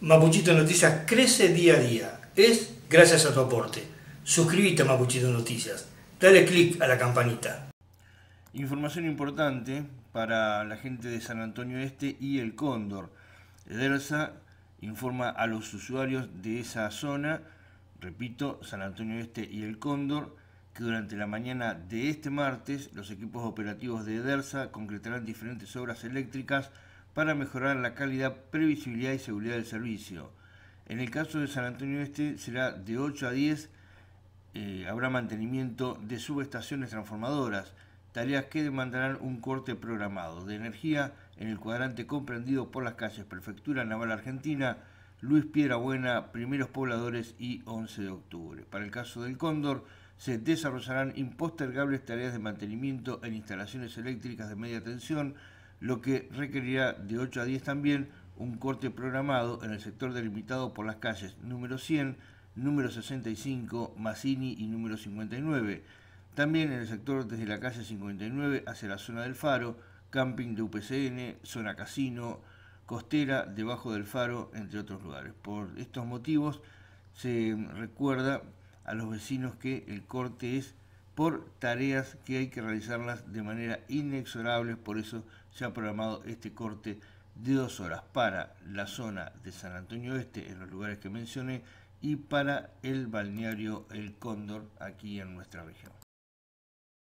Mapuchito Noticias crece día a día. Es gracias a tu aporte. Suscríbete a Mapuchito Noticias. Dale click a la campanita. Información importante para la gente de San Antonio Este y el Cóndor. EDERSA informa a los usuarios de esa zona, repito, San Antonio Este y el Cóndor, que durante la mañana de este martes los equipos operativos de EDERSA concretarán diferentes obras eléctricas para mejorar la calidad, previsibilidad y seguridad del servicio. En el caso de San Antonio Este será de 8 a 10, eh, habrá mantenimiento de subestaciones transformadoras, tareas que demandarán un corte programado de energía en el cuadrante comprendido por las calles Prefectura Naval Argentina, Luis Buena, Primeros Pobladores y 11 de Octubre. Para el caso del Cóndor, se desarrollarán impostergables tareas de mantenimiento en instalaciones eléctricas de media tensión, lo que requerirá de 8 a 10 también un corte programado en el sector delimitado por las calles número 100, número 65, Massini y número 59. También en el sector desde la calle 59 hacia la zona del Faro, camping de UPCN, zona casino, costera, debajo del Faro, entre otros lugares. Por estos motivos se recuerda a los vecinos que el corte es por tareas que hay que realizarlas de manera inexorable, por eso se ha programado este corte de dos horas para la zona de San Antonio Este, en los lugares que mencioné, y para el balneario El Cóndor, aquí en nuestra región.